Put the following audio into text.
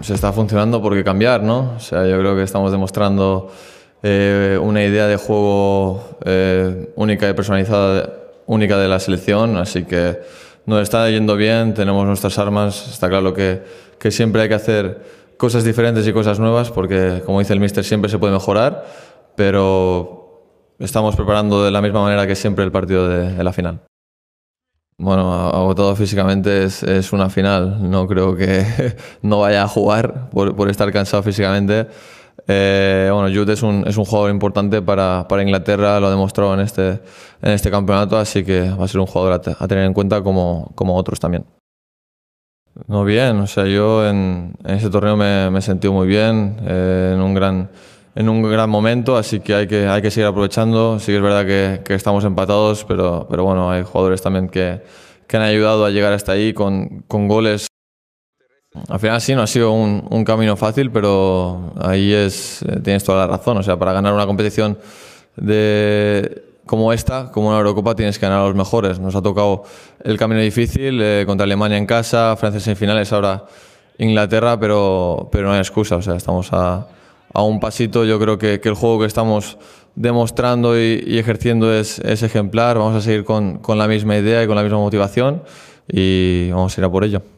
se está funcionando porque cambiar, ¿no? O sea, yo creo que estamos demostrando eh, una idea de juego eh, única y personalizada, única de la selección, así que nos está yendo bien, tenemos nuestras armas, está claro que, siempre hay que hacer cosas diferentes y cosas nuevas porque, como dice el mister, siempre se puede mejorar, pero estamos preparando de la misma manera que siempre el partido de la final. Bueno, agotado físicamente es, una final. No creo que no vaya a jugar por, estar cansado físicamente. Eh, bueno, Jude es un, jugador importante para, Inglaterra, lo ha demostrado en este, en este campeonato, así que va a ser un jugador a, tener en cuenta como, otros también. No, bien, o sea, yo en, este ese torneo me, he sentí muy bien, eh, en un gran en un gran momento, así que hay que, hay que seguir aprovechando. Sí que es verdad que, que estamos empatados, pero, pero bueno, hay jugadores también que, que han ayudado a llegar hasta ahí con, con goles. Al final sí, no ha sido un, un, camino fácil, pero ahí es, eh, tienes toda la razón. O sea, para ganar una competición de, como esta, como una Eurocopa, tienes que ganar a los mejores. Nos ha tocado el camino difícil, eh, contra Alemania en casa, Francia en semifinales, ahora Inglaterra, pero, pero no hay excusa. O sea, estamos a, a un pasito. Yo creo que, el juego que estamos demostrando y, ejerciendo es, ejemplar. Vamos a seguir con, con la misma idea y con la misma motivación y vamos a ir a por ello.